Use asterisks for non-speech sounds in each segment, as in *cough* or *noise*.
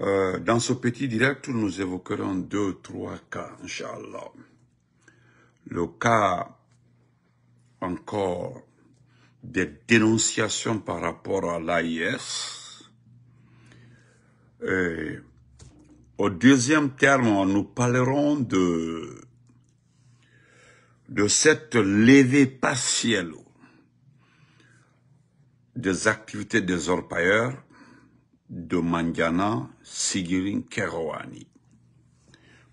Euh, dans ce petit direct, nous évoquerons deux, trois cas, Inch'Allah. Le cas encore des dénonciations par rapport à l'AIS. Au deuxième terme, nous parlerons de, de cette levée partielle des activités des orpailleurs de Mangana Sigirin Keroani.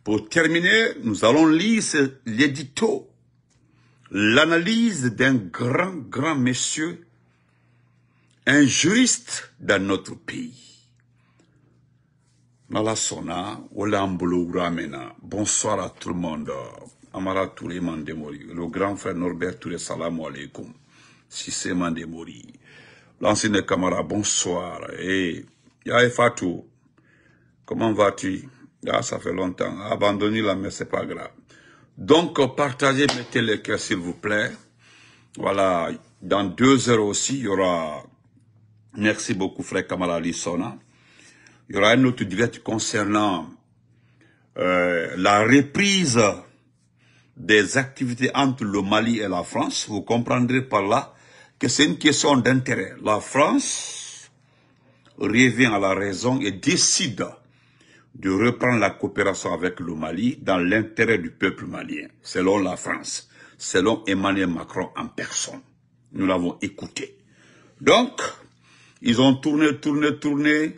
Pour terminer, nous allons lire l'édito, l'analyse d'un grand, grand monsieur, un juriste dans notre pays. Bonsoir à tout le monde. Amara le grand frère Norbert Touré, salam alaikum. c'est Mandemori. L'ancien camarade, bonsoir. Et eh, Fatou, comment vas-tu Ah, ça fait longtemps. Abandonnez-la, mais c'est pas grave. Donc, partagez, mettez les cœurs, s'il vous plaît. Voilà, dans deux heures aussi, il y aura... Merci beaucoup, frère Kamala Lissona. Il y aura une autre direct concernant euh, la reprise des activités entre le Mali et la France. Vous comprendrez par là que c'est une question d'intérêt. La France revient à la raison et décide de reprendre la coopération avec le Mali dans l'intérêt du peuple malien, selon la France, selon Emmanuel Macron en personne. Nous l'avons écouté. Donc, ils ont tourné, tourné, tourné,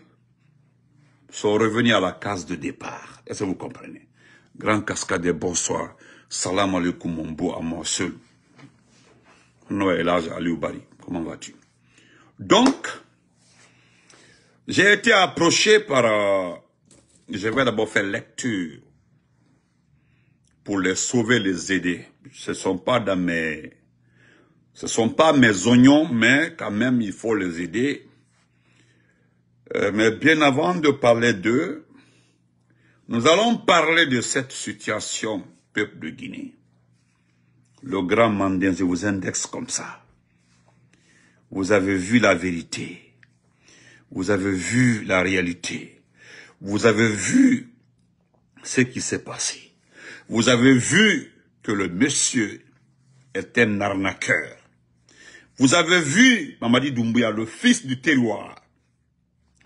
sont revenus à la case de départ. Est-ce que vous comprenez Grand cascade, bonsoir. Salam alaikum, mon beau, à moi seul. comment vas-tu Donc, j'ai été approché par... Euh, je vais d'abord faire lecture pour les sauver, les aider. Ce sont pas dans mes... Ce sont pas mes oignons, mais quand même, il faut les aider. Euh, mais bien avant de parler d'eux, nous allons parler de cette situation, peuple de Guinée. Le grand Mandin, je vous indexe comme ça. Vous avez vu la vérité. Vous avez vu la réalité. Vous avez vu ce qui s'est passé. Vous avez vu que le monsieur était un arnaqueur. Vous avez vu Mamadi Doumbouya, le fils du terroir,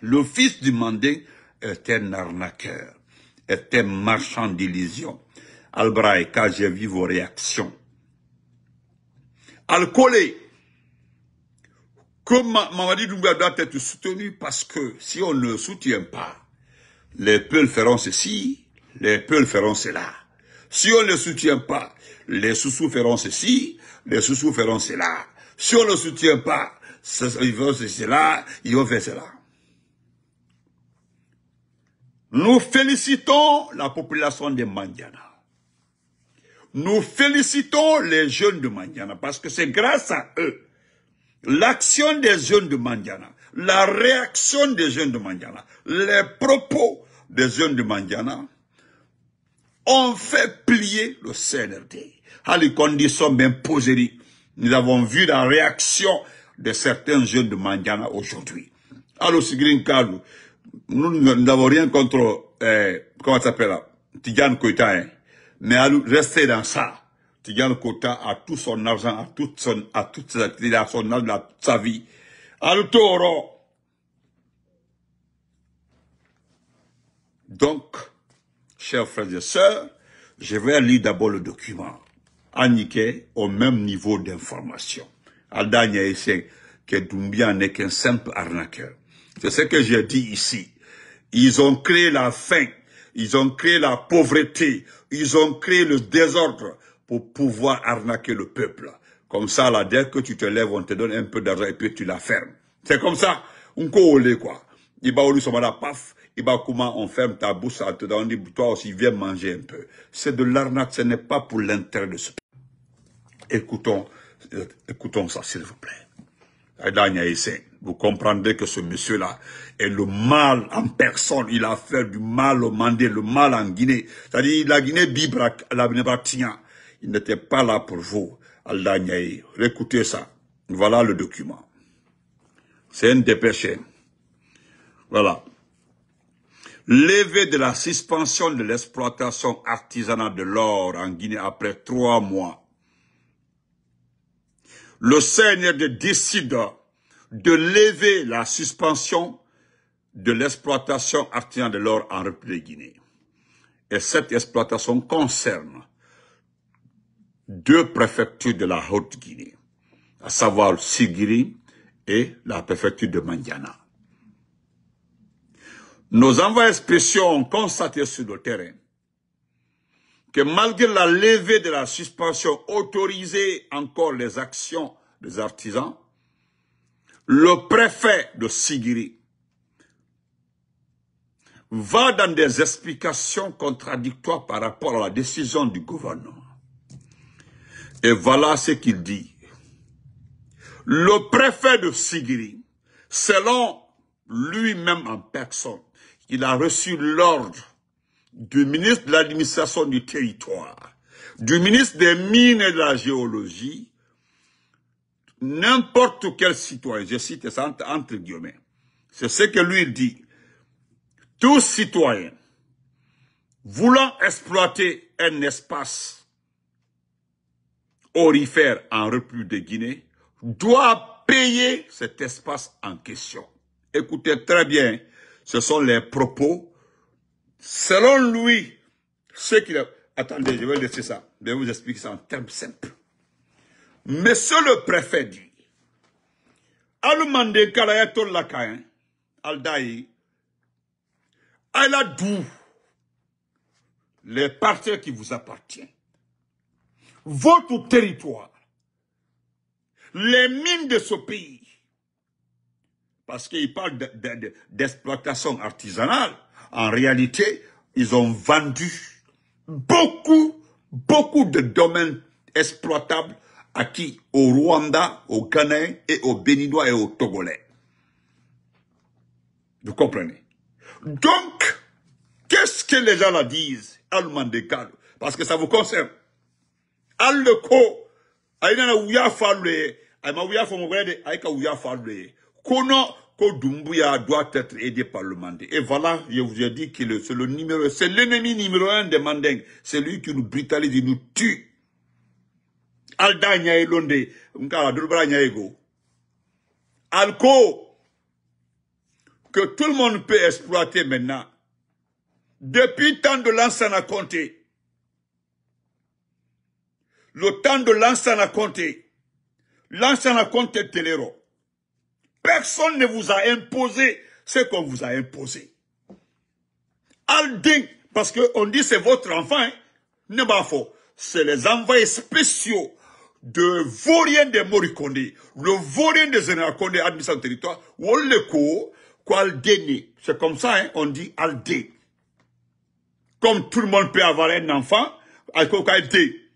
le fils du Mandé était un arnaqueur, est un marchand d'illusions. Albraïka, j'ai vu vos réactions. Alcolé que Mamadi Doumbia doit être soutenu parce que si on ne soutient pas, les peuples feront ceci, les peuples feront cela. Si on ne soutient pas, les sous feront ceci, les sous-sous feront cela. Si on ne soutient pas, ils vont faire cela, ils vont faire cela. Nous félicitons la population de Mandiana. Nous félicitons les jeunes de Mandiana parce que c'est grâce à eux l'action des jeunes de Mandiana, la réaction des jeunes de Mandiana, les propos des jeunes de Mandiana ont fait plier le CNRD. À conditions bien nous avons vu la réaction de certains jeunes de Mandiana aujourd'hui. Allo Sigrin Kalu, nous n'avons rien contre, euh, comment ça s'appelle, Tijan Koita, hein, mais restez rester dans ça le Cotin a tout son argent, à toute son, à à toute sa vie. Al Toro. Donc, chers frères et sœurs, je vais lire d'abord le document. Anniqué au même niveau d'information. Aldania essaie que Doumbia n'est qu'un simple arnaqueur. C'est ce que j'ai dit ici. Ils ont créé la faim, ils ont créé la pauvreté, ils ont créé le désordre, pour pouvoir arnaquer le peuple. Comme ça, là, dès que tu te lèves, on te donne un peu d'argent et puis tu la fermes. C'est comme ça. On colle, quoi. Il va au paf. Il va on ferme ta bouche, on te donne, toi aussi, viens manger un peu. C'est de l'arnaque, ce n'est pas pour l'intérêt de ce peuple. Écoutons, euh, écoutons ça, s'il vous plaît. Vous comprenez que ce monsieur-là est le mal en personne. Il a fait du mal au Mandé, le mal en Guinée. C'est-à-dire, la Guinée vibre la Guinée il n'était pas là pour vous, Alda Nyaï. Écoutez ça. Voilà le document. C'est une dépêché. Voilà. Levé de la suspension de l'exploitation artisanale de l'or en Guinée après trois mois. Le Seigneur décide de lever la suspension de l'exploitation artisanale de l'or en République Guinée. Et cette exploitation concerne deux préfectures de la Haute-Guinée, à savoir Sigiri et la préfecture de Mandiana. Nos envois spéciaux ont constaté sur le terrain que malgré la levée de la suspension autorisée encore les actions des artisans, le préfet de Sigiri va dans des explications contradictoires par rapport à la décision du gouvernement. Et voilà ce qu'il dit. Le préfet de Sigiri, selon lui-même en personne, il a reçu l'ordre du ministre de l'administration du territoire, du ministre des mines et de la géologie, n'importe quel citoyen, je cite ça entre, entre guillemets, c'est ce que lui dit, tout citoyen voulant exploiter un espace orifère en République de Guinée doit payer cet espace en question. Écoutez très bien, ce sont les propos. Selon lui, ce qu'il a... Attendez, je vais laisser ça. Je vous expliquer ça en termes simples. Monsieur le préfet dit, Almande Kalayaton Lakayen, Aldaï, Aladou, les partis qui vous appartiennent, votre territoire, les mines de ce pays, parce qu'ils parlent d'exploitation artisanale, en réalité, ils ont vendu beaucoup, beaucoup de domaines exploitables à qui au Rwanda, au Ghana et au Béninois et au Togolais. Vous comprenez Donc, qu'est-ce que les gens la disent à Parce que ça vous concerne. Alle ko na yi nana wuya fa lo ye a ma uya ko Dumbuya doit être aidé par le Manding. Et voilà, je vous ai dit que c'est le numéro, c'est l'ennemi numéro un des Manding. C'est lui qui nous brutalise, il nous tue. Alda Nyaye Londe, Nkara Dulbara ego. Alko que tout le monde peut exploiter maintenant. Depuis tant de temps, ça n'a compté le temps de l'ancien raconté. L'ancien raconté Telero, personne ne vous a imposé ce qu'on vous a imposé. Aldé, parce qu'on dit c'est votre enfant, hein, ne pas C'est les envoyés spéciaux de Vaurien de Morikondé, le Vaurien de Zénakondé, administrateur territoire, ou le C'est comme ça, hein, on dit Aldé. Comme tout le monde peut avoir un enfant, Aldé.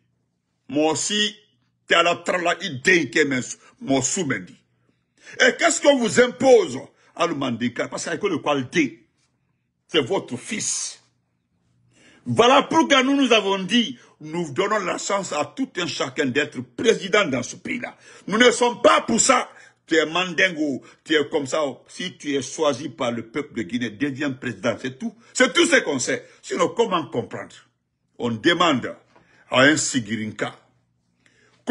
Moi aussi, tu la Moshi Talatrala m'a dit. Et qu'est-ce qu'on vous impose à le mandinka parce que le qualité, c'est votre fils. Voilà pourquoi nous nous avons dit, nous donnons la chance à tout un chacun d'être président dans ce pays-là. Nous ne sommes pas pour ça. Tu es mandingo, tu es comme ça. Si tu es choisi par le peuple de Guinée, deviens président, c'est tout. C'est tout ce qu'on sait. Sinon, comment comprendre On demande à un Sigirinka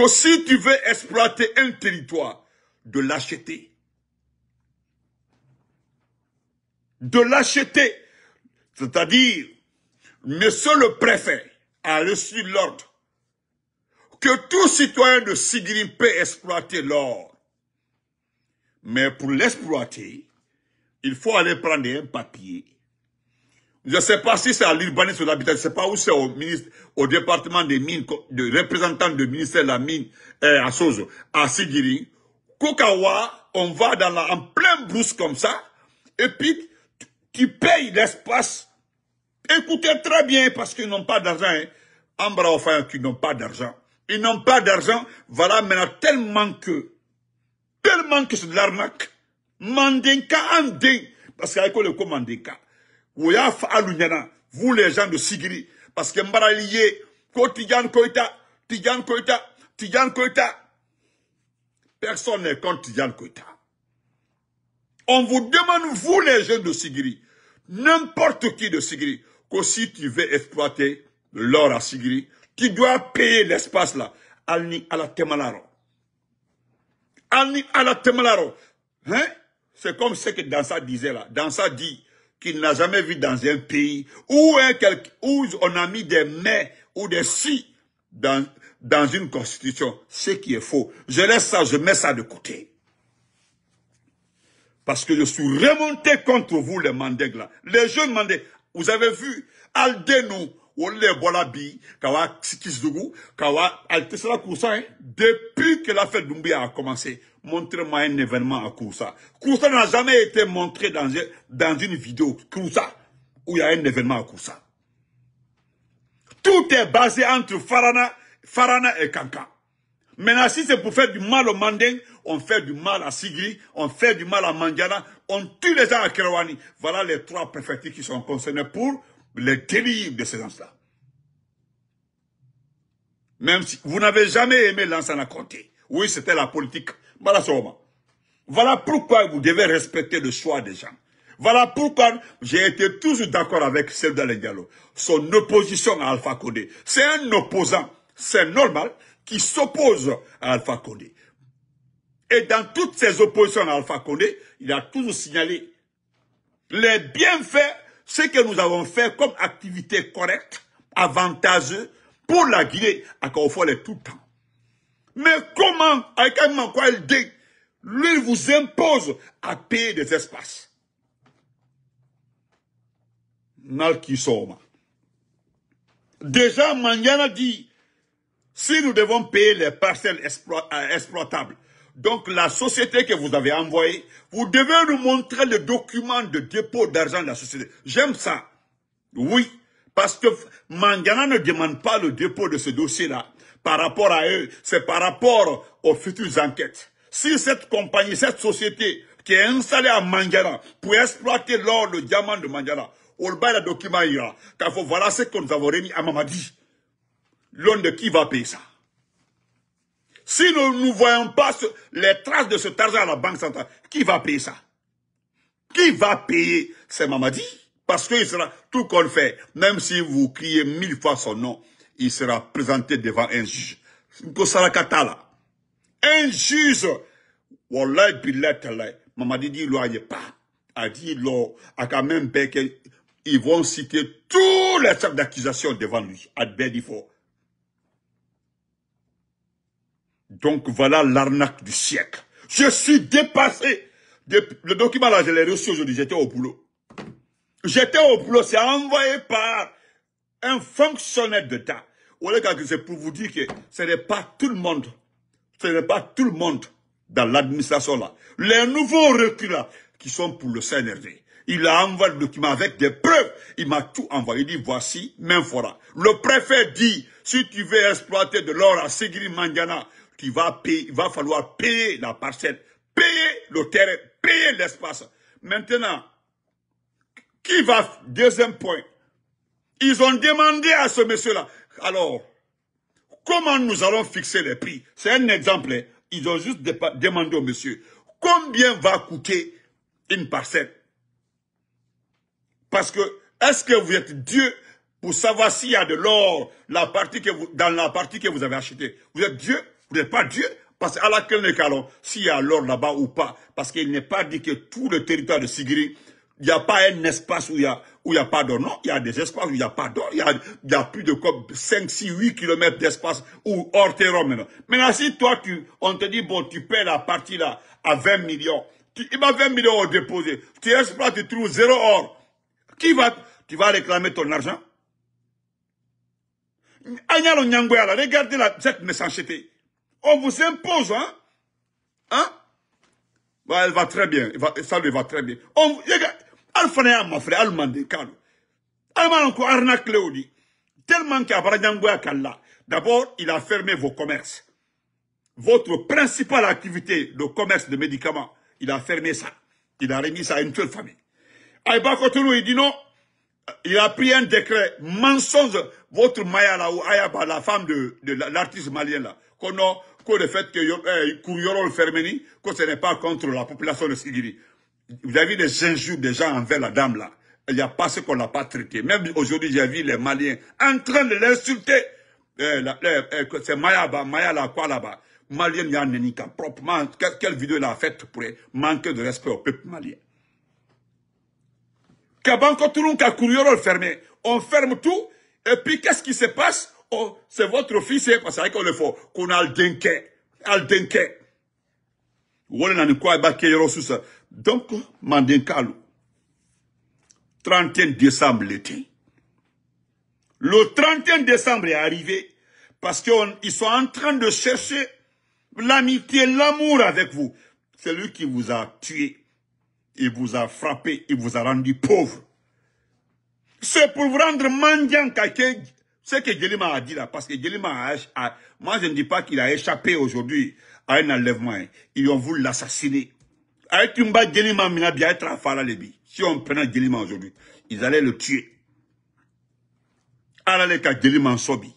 si tu veux exploiter un territoire, de l'acheter. De l'acheter. C'est-à-dire, monsieur le préfet a reçu l'ordre que tout citoyen de Sigrim peut exploiter l'or. Mais pour l'exploiter, il faut aller prendre un papier je ne sais pas si c'est à l'urbanisme ou l'habitat, je ne sais pas où c'est au ministre, au département des mines, de représentant du ministère de la mine euh, à Sozo, à Sigiri. Kokawa, on va dans la, en plein brousse comme ça, et puis tu, payes l'espace. Écoutez très bien, parce qu'ils n'ont pas d'argent. Hein. Ambra enfin, qui n'ont pas d'argent. Ils n'ont pas d'argent, voilà mais maintenant tellement que, tellement que c'est de l'arnaque. Mandinka, andin, parce qu'il y a le Mandinka vous les gens de Sigiri parce que Mbarali quotidien Koita Tidiane Koita personne n'est contre Tidiane Koita. On vous demande vous les jeunes de Sigiri n'importe qui de Sigiri que si tu veux exploiter l'or à Sigiri tu dois payer l'espace là à ala la hein c'est comme ce que Dansa disait là Dansa dit qu'il n'a jamais vu dans un pays où, un, où on a mis des mais ou des si dans, dans une constitution, ce qui est faux. Je laisse ça, je mets ça de côté. Parce que je suis remonté contre vous, les Mandègues, là. Les jeunes Mandègues, vous avez vu, Aldenou Hein. depuis que l'affaire d'Oumbia a commencé montrez-moi un événement à Koussa. ça n'a jamais été montré dans une vidéo ça où il y a un événement à Koussa. tout est basé entre Farana Farana et Kanka maintenant si c'est pour faire du mal au Manding on fait du mal à Sigri, on fait du mal à Mandiana on tue les gens à Kerouani voilà les trois préfectures qui sont concernées pour les délires de ces gens-là. Même si vous n'avez jamais aimé à comté. Oui, c'était la politique. Voilà Voilà pourquoi vous devez respecter le choix des gens. Voilà pourquoi j'ai été toujours d'accord avec celle de Son opposition à Alpha Condé. C'est un opposant, c'est normal, qui s'oppose à Alpha Condé. Et dans toutes ses oppositions à Alpha Condé, il a toujours signalé les bienfaits ce que nous avons fait comme activité correcte, avantageuse, pour la Guinée, à Kaufol tout le temps. Mais comment, avec un quoi dit, lui vous impose à payer des espaces. Kisoma. Déjà, Mangana dit, si nous devons payer les parcelles euh, exploitables, donc la société que vous avez envoyée, vous devez nous montrer le document de dépôt d'argent de la société. J'aime ça. Oui, parce que Mangana ne demande pas le dépôt de ce dossier-là par rapport à eux, c'est par rapport aux futures enquêtes. Si cette compagnie, cette société qui est installée à Mangana pour exploiter l'or, de diamant de Mangana, au bas le document il y a, voilà ce que nous avons remis à Mamadi. L'on de qui va payer ça si nous ne voyons pas les traces de ce argent à la Banque centrale, qui va payer ça Qui va payer C'est Mamadi. Parce qu'il sera tout qu'on fait. Même si vous criez mille fois son nom, il sera présenté devant un juge. Un juge. Wallahi Mamadi dit pas. A dit A quand même Ils vont citer tous les chefs d'accusation devant lui. faut. Donc voilà l'arnaque du siècle. Je suis dépassé. Le document là, je l'ai reçu aujourd'hui, j'étais au boulot. J'étais au boulot, c'est envoyé par un fonctionnaire d'État. C'est pour vous dire que ce n'est pas tout le monde. Ce n'est pas tout le monde dans l'administration là. Les nouveaux recrues là, qui sont pour le CNRD. Il a envoyé le document avec des preuves. Il m'a tout envoyé. Il dit, voici, même fora. Le préfet dit, si tu veux exploiter de l'or à Ségiri Mandiana, va payer, il va falloir payer la parcelle, payer le terrain, payer l'espace. Maintenant, qui va, deuxième point, ils ont demandé à ce monsieur-là, alors, comment nous allons fixer les prix C'est un exemple, hein. ils ont juste demandé au monsieur, combien va coûter une parcelle Parce que, est-ce que vous êtes Dieu pour savoir s'il y a de l'or dans la partie que vous avez achetée Vous êtes Dieu vous n'êtes pas Dieu parce qu'à laquelle nous calons, s'il y a l'or là-bas ou pas, parce qu'il n'est pas dit que tout le territoire de Sigiri, il n'y a pas un espace où il n'y a, a pas d'or. Non, il y a des espaces où il n'y a pas d'or. Il, y a, plus de 5, 6, 8 kilomètres d'espace où hors terre maintenant. Maintenant, si toi, tu, on te dit, bon, tu paies la partie là à 20 millions, tu, il va 20 millions au déposé, tu es tu trouves zéro or. Qui va, tu vas réclamer ton argent? regardez là, cette méchanceté. On vous impose, hein Hein bah, Elle va très bien. ça lui va très bien. On, ma frère, almande kalu alman encore Arna dit tellement qu'Abrajangoya Kalla, d'abord, il a fermé vos commerces. Votre principale activité, de commerce de médicaments, il a fermé ça. Il a remis ça à une seule famille. Aïba il dit non. Il a pris un décret mensonge. Votre Maya là, ou Ayaba, la femme de, de l'artiste malien là, qu'on a, le fait que eh, le Fermeni, que ce n'est pas contre la population de Sigiri. Vous avez des injures déjà envers la dame là. Il n'y a pas ce qu'on n'a pas traité. Même aujourd'hui, j'ai vu les Maliens en train de l'insulter. Eh, eh, c'est Maya, Maya là, quoi là-bas Malien Yannenika, proprement, quelle vidéo il a faite pour manquer de respect au peuple malien Kabanko le fermer, On ferme tout, et puis qu'est-ce qui se passe oh, c'est votre fils, hein, parce qu'on le faut, qu'on a le al Donc, manden 31 décembre l'été. Le 31 décembre est arrivé parce qu'ils sont en train de chercher l'amitié, l'amour avec vous. C'est lui qui vous a tué. Il vous a frappé. Il vous a rendu pauvre. C'est pour vous rendre mendiant ce que Guélima a dit là, parce que Guélima a, Moi, je ne dis pas qu'il a échappé aujourd'hui à un enlèvement. Hein. Ils ont voulu l'assassiner. Avec Tumba Guélima, bien être à Si on prenait Guélima aujourd'hui, ils allaient le tuer. Alaleka Guélima Sobi.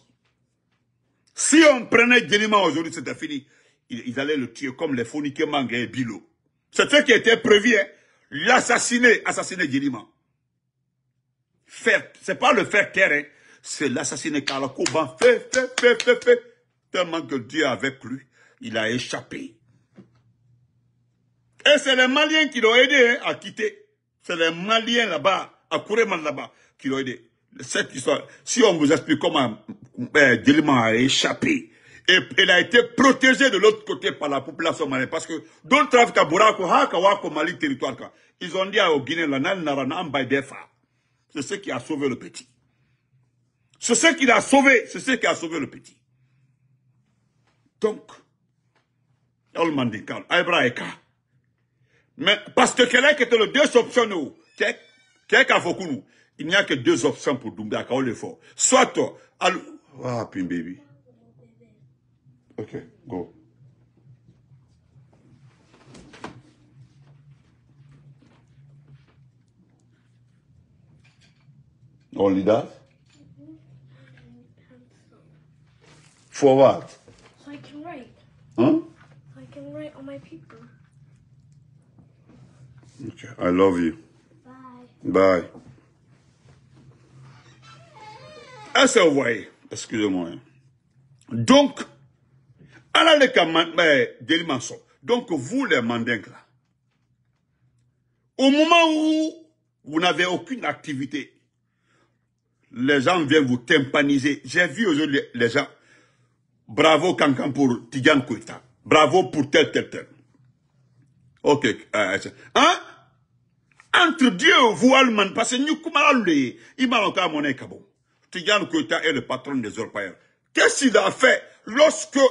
Si on prenait Guélima aujourd'hui, c'était fini. Ils, allaient le tuer comme les fourniquets Manga et hein, Bilo. C'est ce qui était prévu, hein. L'assassiner, assassiner Guélima. Ce n'est pas le faire taire, hein c'est l'assassiné Kalakouban. Fait, fait, fait, fait, Tellement que Dieu avec lui, il a échappé. Et c'est les Maliens qui l'ont aidé hein, à quitter. C'est les Maliens là-bas, à Koureman là-bas, qui l'ont aidé. Cette histoire, si on vous explique comment ben, Dilma a échappé, et elle a été protégée de l'autre côté par la population malienne. Parce que dans le trafic à Burako, Hakawako, Mali, territoire, ils ont dit à Guinée, C'est ce qui a sauvé le petit. C'est ce qu'il a sauvé, c'est ce qui a sauvé le petit. Donc, à Mais parce que qui était le deux options, Il n'y a que deux options pour on le fait. Soit, toi. ah, baby. Ok, go. All leaders. For what? So I can write. Huh? So I can write on my paper. Okay, I love you. Bye. Bye. That's a way. Excusez-moi. Donc, à alors les eh, Manson. Donc, vous les mandingues là, au moment où vous n'avez aucune activité, les gens viennent vous tympaniser. J'ai vu aujourd'hui les gens, Bravo Kankan pour Tigan Kouita. Bravo pour tel, tel, tel. Ok. Ah, ah, hein? Entre Dieu vous vous, parce que nous, comment le, il m'a encore mon écabon. Tigan Kouita est le patron des Européens. Qu'est-ce qu'il a fait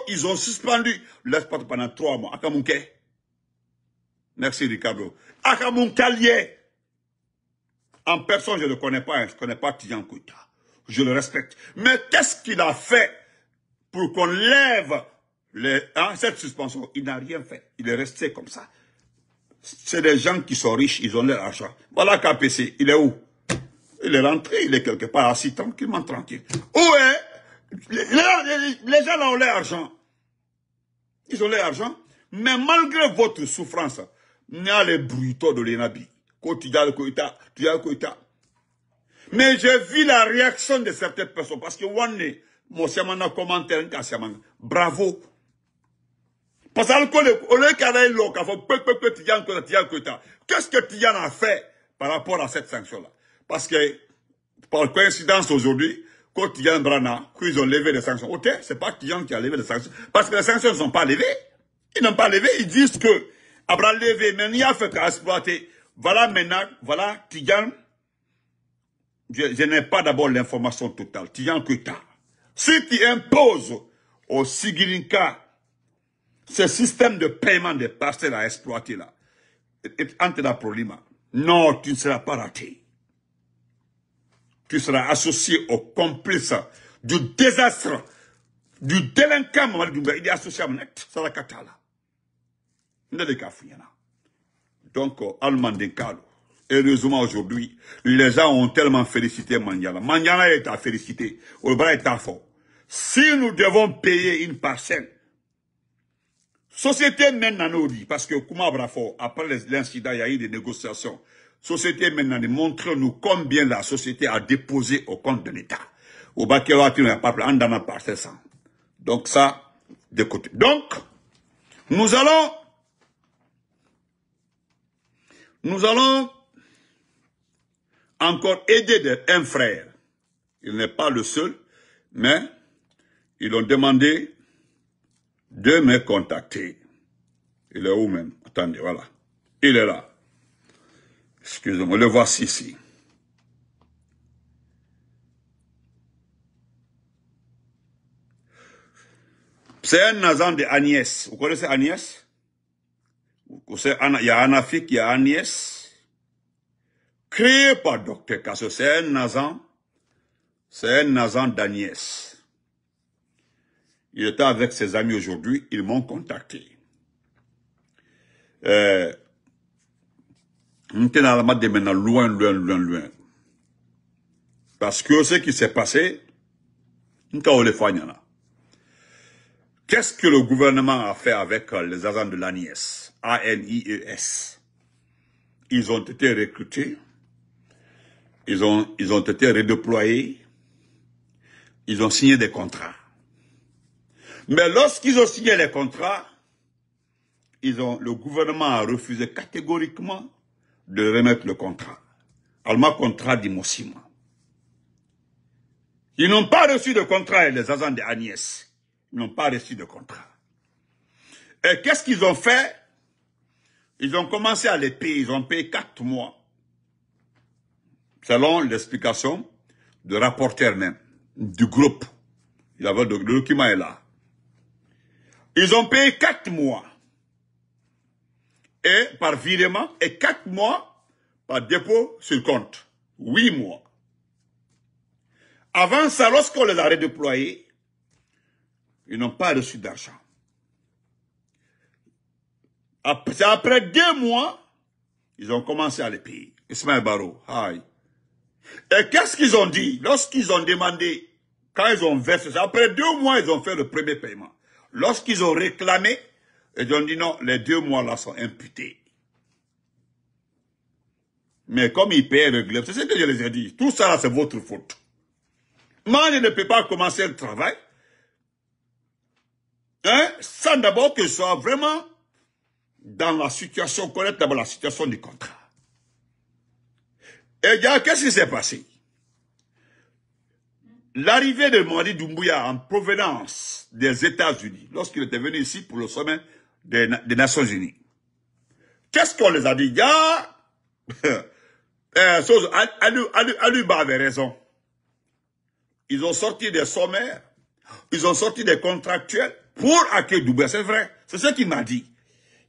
ils ont suspendu l'espace pendant trois mois? Akamunke. Merci Ricardo. Akamunkalier. En personne, je ne le connais pas, je ne connais pas Tijan Kouita. Je le respecte. Mais qu'est-ce qu'il a fait pour qu'on lève les, ah, cette suspension. Il n'a rien fait. Il est resté comme ça. C'est des gens qui sont riches, ils ont leur argent. Voilà KPC, il est où Il est rentré, il est quelque part assis tranquillement, tranquille. Où est les, gens là ont leur argent. Ils ont leur argent. Mais malgré votre souffrance, il y a les brutaux de l'Enabi. Mais j'ai vu la réaction de certaines personnes parce que one est mo commentaire bravo parce que on qu'est-ce que tiyan a fait par rapport à cette sanction là parce que par coïncidence aujourd'hui quand Tiyan Brana, ils ont levé les sanctions. Ok, c'est pas Tiyan qui a levé les sanctions. Parce que les sanctions ne sont pas levées. Ils n'ont pas levé. Ils disent que levé, mais il n'y a fait qu'à exploiter. Voilà maintenant, voilà Tiyan. Je, n'ai pas d'abord l'information totale. Tiyan Kuta. Si tu imposes au Sigilinka ce système de paiement des parcelles à exploiter là, entre la problème, non, tu ne seras pas raté. Tu seras associé au complice du désastre, du délinquant Il est associé à de Sarakatala. Hein, Donc, euh, Allemand de Heureusement aujourd'hui, les gens ont tellement félicité Mandiala. Mandiala est à féliciter. Olbra est à fort. Si nous devons payer une parcelle, société maintenant nous dit, parce que Kouma Brafo, après l'incident, il y a eu des négociations. Société maintenant montre-nous combien la société a déposé au compte de l'État. Au il tu n'as pas en dans parcelle sans. Donc ça, de côté. Donc, nous allons, nous allons encore aidé d'un frère. Il n'est pas le seul, mais ils ont demandé de me contacter. Il est où même Attendez, voilà. Il est là. Excusez-moi, le voici ici. C'est un agent de Agnès. Vous connaissez Agnès Il y a Anafik, il y a Agnès créé par Dr Kasso, C'est un Nazan, c'est un Nazan d'Agnès. Il était avec ses amis aujourd'hui, ils m'ont contacté. Euh, maintenant, de maintenant loin, loin, loin, loin. Parce que ce qui s'est passé, Qu'est-ce que le gouvernement a fait avec euh, les agents de l'ANIES, A-N-I-E-S Ils ont été recrutés ils ont, ils ont été redéployés. Ils ont signé des contrats. Mais lorsqu'ils ont signé les contrats, ils ont, le gouvernement a refusé catégoriquement de remettre le contrat. Allemand contrat d'Imossima. Ils n'ont pas reçu de contrat, les agents de Agnès. Ils n'ont pas reçu de contrat. Et qu'est-ce qu'ils ont fait Ils ont commencé à les payer, ils ont payé quatre mois selon l'explication du rapporteur même, du groupe. Il avait le document est là. Ils ont payé quatre mois et par virement et quatre mois par dépôt sur compte. Huit mois. Avant ça, lorsqu'on les a redéployés, ils n'ont pas reçu d'argent. C'est après deux mois, ils ont commencé à les payer. Ismaël Baro, hi. Et qu'est-ce qu'ils ont dit Lorsqu'ils ont demandé, quand ils ont versé ça, après deux mois, ils ont fait le premier paiement. Lorsqu'ils ont réclamé, ils ont dit non, les deux mois-là sont imputés. Mais comme ils paient régulièrement, c'est ce que je les ai dit. Tout ça, c'est votre faute. Moi, je ne peux pas commencer le travail hein, sans d'abord que je vraiment dans la situation, correcte, d'abord la situation du contrat. Et eh gars, qu'est-ce qui s'est passé L'arrivée de Mouadi Doumbouya en provenance des États-Unis, lorsqu'il était venu ici pour le sommet des, Nations Unies, qu'est-ce qu'on les a dit *laughs* euh, Aluba avait raison. Ils ont sorti des sommaires, ils ont sorti des contractuels pour accueillir Doumbouya, c'est vrai. C'est ce qu'il m'a dit.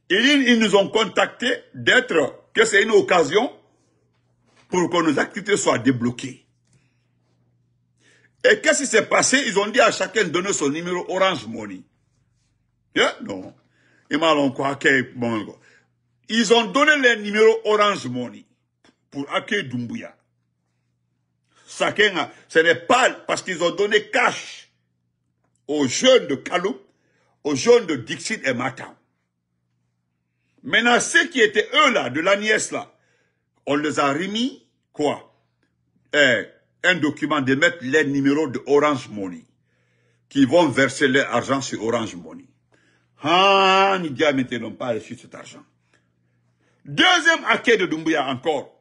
Et ils, ils nous ont contactés d'être, que c'est une occasion pour que nos activités soient débloquées. Et qu'est-ce qui s'est passé Ils ont dit à chacun de donner son numéro Orange Money. Eh? Non. Ils ont donné leur numéro Orange Money pour accueillir Dumbuya. Chacun, ce n'est pas parce qu'ils ont donné cash aux jeunes de Kalou, aux jeunes de Dixit et Matam. Maintenant, ceux qui étaient eux là, de la nièce là, on les a remis, quoi eh, Un document de mettre les numéros de Orange Money, qui vont verser leur argent sur Orange Money. Ah, Nidia n'ont pas reçu cet argent. Deuxième acquis de Doumbouya encore.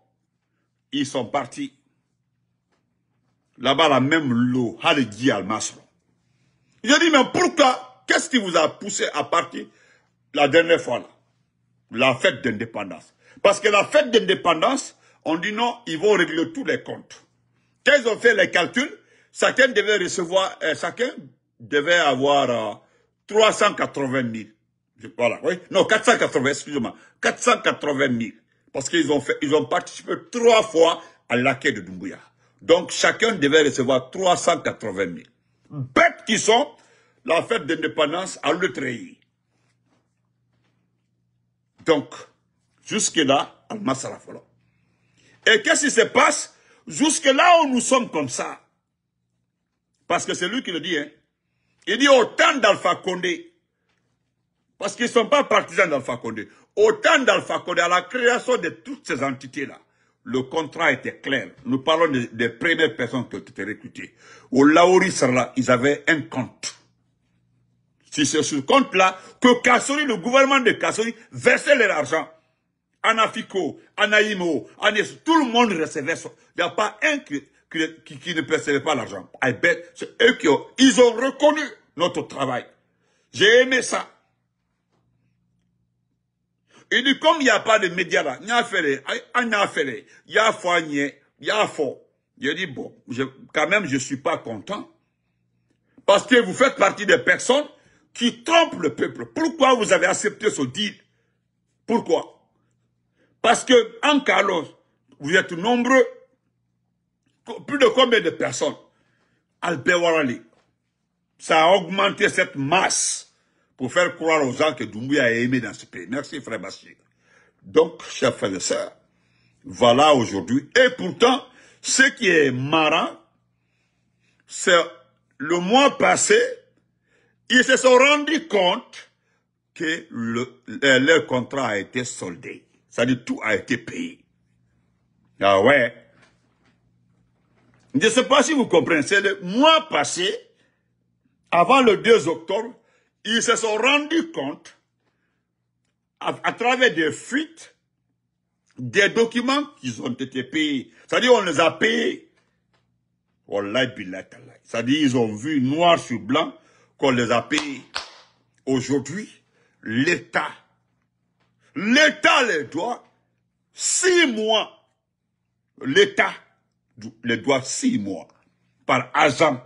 Ils sont partis. Là-bas, la même l'eau, Halidji Al-Masro. J'ai dit, mais pourquoi Qu'est-ce qui vous a poussé à partir la dernière fois là La fête d'indépendance. Parce que la fête d'indépendance, on dit non, ils vont régler tous les comptes. Quand ils ont fait les calculs, chacun devait recevoir, euh, chacun devait avoir 380 euh, 000. Voilà, oui. Non, 480, excusez-moi. 480 000. Parce qu'ils ont fait, ils ont participé trois fois à quête de Doumbouya. Donc, chacun devait recevoir 380 000. Bêtes qui sont, la fête d'indépendance a le trahi. Donc, Jusque-là, Al-Masra Et qu'est-ce qui se passe Jusque-là où nous sommes comme ça. Parce que c'est lui qui le dit. Hein. Il dit autant d'Alpha Condé. Parce qu'ils ne sont pas partisans d'Alpha Condé. Autant d'Alpha Condé, à la création de toutes ces entités-là, le contrat était clair. Nous parlons des, premières personnes qui ont été recrutées. Au Laori là, ils avaient un compte. Si c'est ce compte-là que Kassori, le gouvernement de Kassori, versait leur argent. Anafiko, Anaïmo, Anes, tout le monde recevait. ça. Il n'y a pas un qui, qui, ne percevait pas l'argent. I c'est eux qui ont, ils ont reconnu notre travail. J'ai aimé ça. Et du comme il n'y a pas de médias là, il y a fait, il y a fait, il y a fait, il y a Je dis, bon, je, quand même, je suis pas content. Parce que vous faites partie des personnes qui trompent le peuple. Pourquoi vous avez accepté ce deal Pourquoi parce que en Carlos, vous êtes nombreux, plus de combien de personnes Albert Warali, ça a augmenté cette masse pour faire croire aux gens que Doumbouya a aimé dans ce pays. Merci frère Bachir. Donc, chers frères et sœurs, voilà aujourd'hui. Et pourtant, ce qui est marrant, c'est le mois passé, ils se sont rendus compte que euh, leur contrat a été soldé. Ça dit tout a été payé. Ah ouais. Je ne sais pas si vous comprenez. C'est le mois passé, avant le 2 octobre, ils se sont rendus compte, à, travers des fuites, des documents qu'ils ont été payés. C'est-à-dire, on les a payés. C'est-à-dire, ils ont vu noir sur blanc qu'on les a payés. Aujourd'hui, l'État L'État les doit six mois. L'État les doit six mois par agent.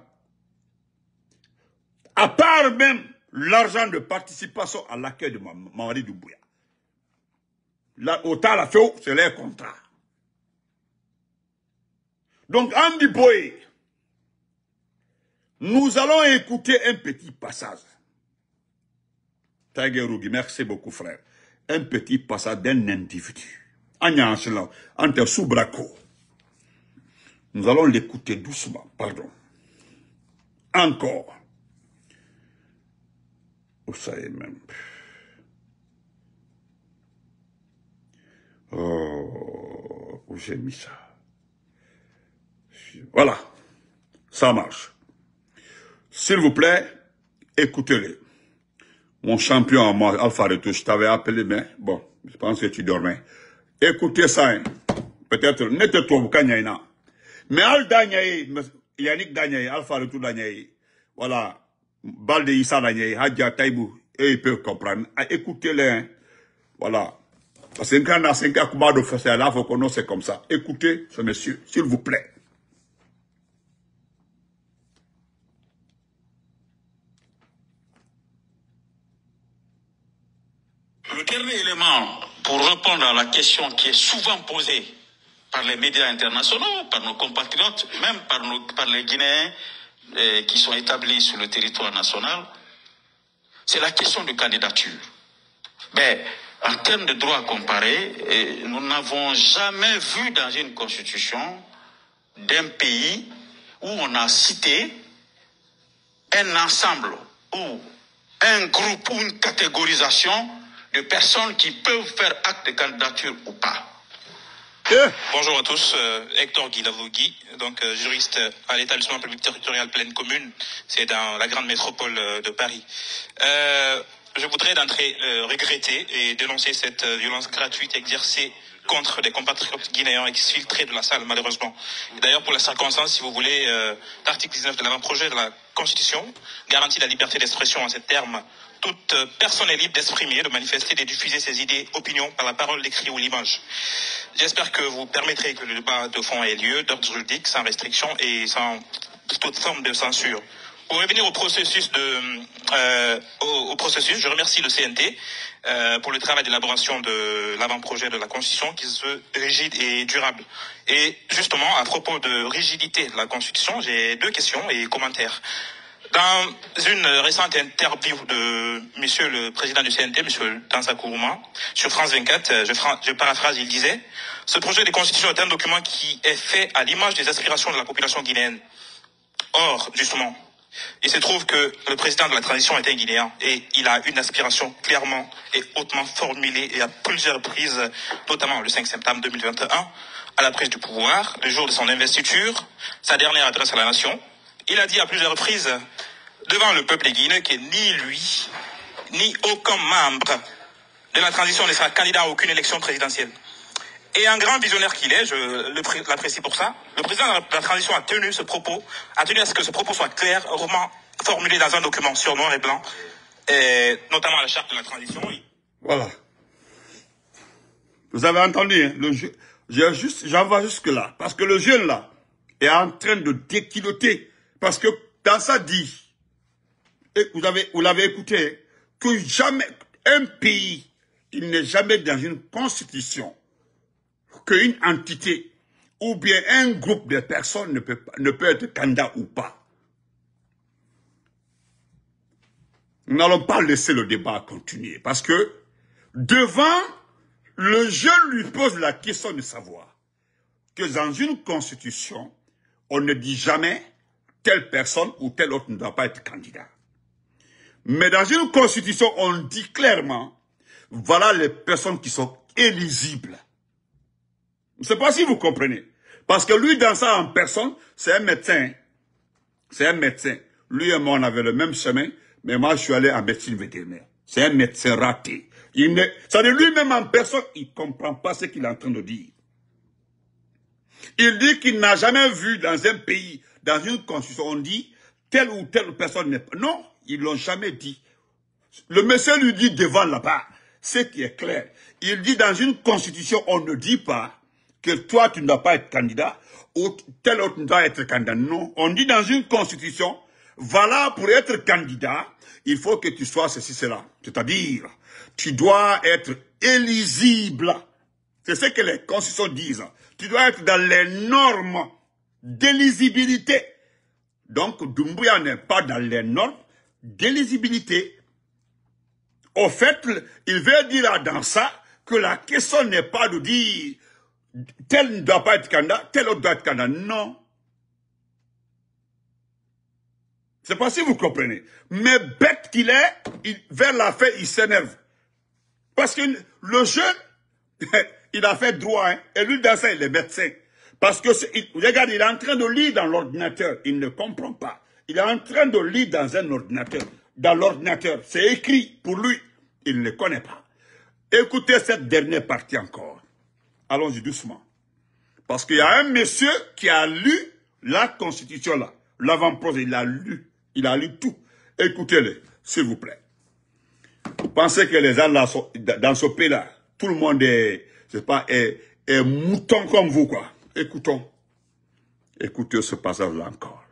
À part même l'argent de participation à l'accueil de Marie Doumbouya. Là, autant la fait, c'est leur contrat. Donc, Andy Boy, nous allons écouter un petit passage. Taguerougi, merci beaucoup, frère un petit passage d'un individu. entre Soubraco. Nous allons l'écouter doucement, pardon. Encore. Vous savez même. Oh, où j'ai mis ça Voilà, ça marche. S'il vous plaît, écoutez le mon champion moi, Alpha Retouche, je t'avais appelé, mais bon, je pense que tu dormais. Écoutez ça, hein. peut-être, ne te trouve qu'à Mais Al Danyaï, Yannick Danyaï, Alpha Retouche Danyaï, voilà, Balde Issa Danyaï, Hadja Taibou, et ils peuvent comprendre. Ah, écoutez-les, hein. voilà. C'est qu'un quand on a 5 ans, là, il faut qu'on c'est comme ça. Écoutez ce monsieur, s'il vous plaît. le dernier élément pour répondre à la question qui est souvent posée par les médias internationaux, par nos compatriotes, même par, nos, par les Guinéens eh, qui sont établis sur le territoire national, c'est la question de candidature. Mais en termes de droits comparés, eh, nous n'avons jamais vu dans une constitution d'un pays où on a cité un ensemble ou un groupe ou une catégorisation de personnes qui peuvent faire acte de candidature ou pas. Bonjour à tous, euh, Hector Guilavogui, donc euh, juriste à l'établissement public territorial Pleine Commune, c'est dans la grande métropole euh, de Paris. je voudrais d'entrée regretter et dénoncer cette violence gratuite exercée contre des compatriotes guinéens exfiltrés de la salle, malheureusement. D'ailleurs, pour la circonstance, si vous voulez, euh, l'article 19 de l'avant-projet de la Constitution garantit la liberté d'expression en ces termes. Toute personne est libre d'exprimer, de manifester, de diffuser ses idées, opinions par la parole, l'écrit ou l'image. J'espère que vous permettrez que le débat de fond ait lieu d'ordre juridique, sans restriction et sans toute forme de censure. Pour revenir au processus de euh, au, processus, je remercie le CNT euh, pour le travail d'élaboration de l'avant-projet de la Constitution qui se rigide et durable. Et justement, à propos de rigidité de la Constitution, j'ai deux questions et commentaires. Dans une récente interview de Monsieur le Président du CNT, Monsieur Tansakourouma, sur France 24, je, je, paraphrase, il disait « Ce projet de constitution est un document qui est fait à l'image des aspirations de la population guinéenne. Or, justement, il se trouve que le président de la transition un guinéen et il a une aspiration clairement et hautement formulée et à plusieurs reprises, notamment le 5 septembre 2021, à la prise du pouvoir, le jour de son investiture, sa dernière adresse à la nation. Il a dit à plusieurs reprises devant le peuple guinéen que ni lui, ni aucun membre de la transition ne sera candidat à aucune élection présidentielle. Et un grand visionnaire qu'il est, je l'apprécie pour ça. Le président de la transition a tenu ce propos, a tenu à ce que ce propos soit clair, roman formulé dans un document sur noir et blanc, et notamment la charte de la transition. Voilà. Vous avez entendu, hein, le jeu. J'en vois jusque-là. Parce que le jeune, là, est en train de déquiloter. Parce que dans ça dit, et vous avez, vous l'avez écouté, que jamais, un pays, il n'est jamais dans une constitution qu'une entité ou bien un groupe de personnes ne peut, ne peut être candidat ou pas. Nous n'allons pas laisser le débat continuer parce que devant le jeu lui pose la question de savoir que dans une constitution, on ne dit jamais telle personne ou telle autre ne doit pas être candidat. Mais dans une constitution, on dit clairement, voilà les personnes qui sont éligibles je ne sais pas si vous comprenez. Parce que lui, dans ça en personne, c'est un médecin. C'est un médecin. Lui et moi, on avait le même chemin, mais moi, je suis allé en médecine vétérinaire. C'est un médecin raté. Il ça lui-même en personne, il comprend pas ce qu'il est en train de dire. Il dit qu'il n'a jamais vu dans un pays, dans une constitution, on dit telle ou telle personne n'est pas. Non, ils l'ont jamais dit. Le médecin lui dit devant là-bas, ce qui est clair. Il dit dans une constitution, on ne dit pas que toi, tu ne dois pas être candidat, ou tel autre ne doit être candidat. Non, on dit dans une constitution, voilà, pour être candidat, il faut que tu sois ceci, cela. C'est-à-dire, tu dois être éligible. C'est ce que les constitutions disent. Tu dois être dans les normes d'éligibilité. Donc, Dumbuya n'est pas dans les normes d'éligibilité. Au fait, il veut dire dans ça que la question n'est pas de dire tel ne doit pas être candidat, tel autre doit être candidat. Non. Je ne sais pas si vous comprenez. Mais bête qu'il est, vers la fin, il s'énerve. Parce que le jeune, *laughs* il a fait droit. Hein. et lui, dans ça, il est médecin. Parce que, regarde, il est en train de lire dans l'ordinateur. Il ne comprend pas. Il est en train de lire dans un ordinateur. Dans l'ordinateur. C'est écrit pour lui. Il ne connaît pas. Écoutez cette dernière partie encore allons-y doucement. Parce qu'il y a un monsieur qui a lu la constitution là, l'avant-projet, il a lu, il a lu tout. Écoutez-le, s'il vous plaît. Vous pensez que les gens là, dans ce pays-là, tout le monde est, je sais pas, est, mouton comme vous, quoi. Écoutons. Écoutez ce passage-là encore.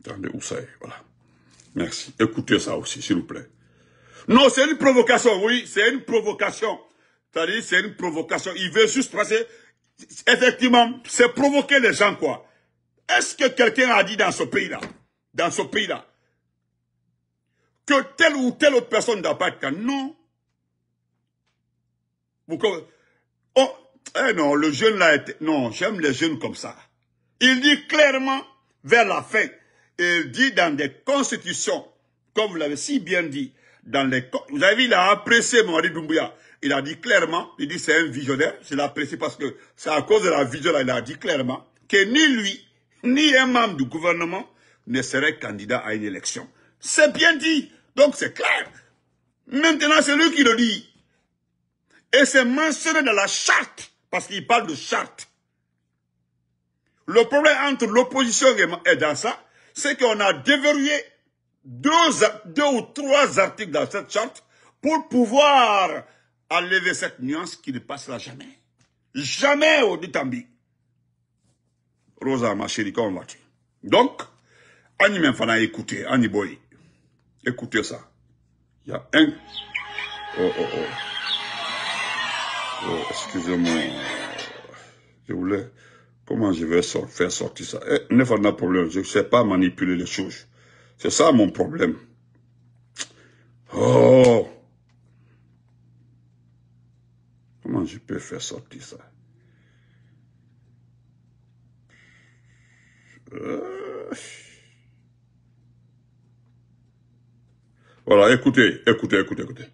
Attendez, où est, Voilà. Merci. Écoutez ça aussi, s'il vous plaît. Non, c'est une provocation, oui, c'est une provocation. C'est-à-dire, c'est une provocation. Il veut juste passer... Effectivement, c'est provoquer les gens, quoi. Est-ce que quelqu'un a dit dans ce pays-là, dans ce pays-là, que telle ou telle autre personne n'a pas de cas Non. Vous oh, eh non, le jeune là été... Non, j'aime les jeunes comme ça. Il dit clairement, vers la fin, il dit dans des constitutions, comme vous l'avez si bien dit, dans les... Vous avez vu, il a apprécié Mohamed Doumbouya. Il a dit clairement, il dit c'est un visionnaire, je l'apprécie parce que c'est à cause de la vision, là, il a dit clairement que ni lui, ni un membre du gouvernement ne serait candidat à une élection. C'est bien dit, donc c'est clair. Maintenant, c'est lui qui le dit. Et c'est mentionné dans la charte, parce qu'il parle de charte. Le problème entre l'opposition et dans ça, c'est qu'on a déverrouillé deux, deux ou trois articles dans cette charte pour pouvoir enlever cette nuance qui ne passera jamais. Jamais au Dutambi. Rosa, ma chérie, comment vas-tu Donc, Annie Memfana, écoutez, Annie Boy, écoutez ça. Il y a un... Oh, oh, oh. oh excusez-moi. Je voulais... Comment je vais faire sortir ça Ne pas de problème, je ne sais pas manipuler les choses. C'est ça mon problème. Oh Comment je peux faire sortir ça euh. Voilà, écoutez, écoutez, écoutez, écoutez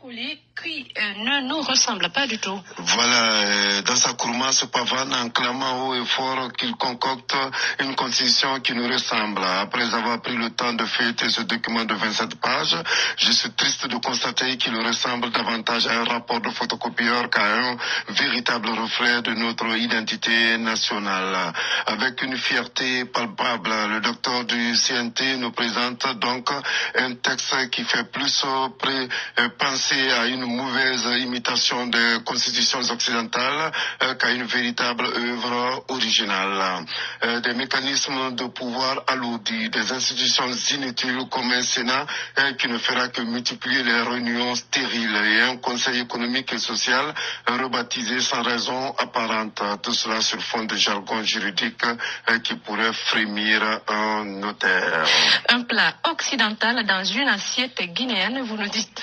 qui euh, ne nous ressemble pas du tout. Voilà, euh, dans sa se pavane en clamant haut et fort qu'il concocte une constitution qui nous ressemble. Après avoir pris le temps de fêter ce document de 27 pages, je suis triste de constater qu'il ressemble davantage à un rapport de photocopieur qu'à un véritable reflet de notre identité nationale. Avec une fierté palpable, le docteur du CNT nous présente donc un texte qui fait plus euh, penser à une mauvaise imitation des constitutions occidentales euh, qu'à une véritable œuvre originale. Euh, des mécanismes de pouvoir alourdis, des institutions inutiles comme un Sénat euh, qui ne fera que multiplier les réunions stériles et un Conseil économique et social rebaptisé sans raison apparente. Tout cela sur fond de jargon juridique qui pourrait frémir un notaire. Un plat occidental dans une assiette guinéenne, vous nous dites.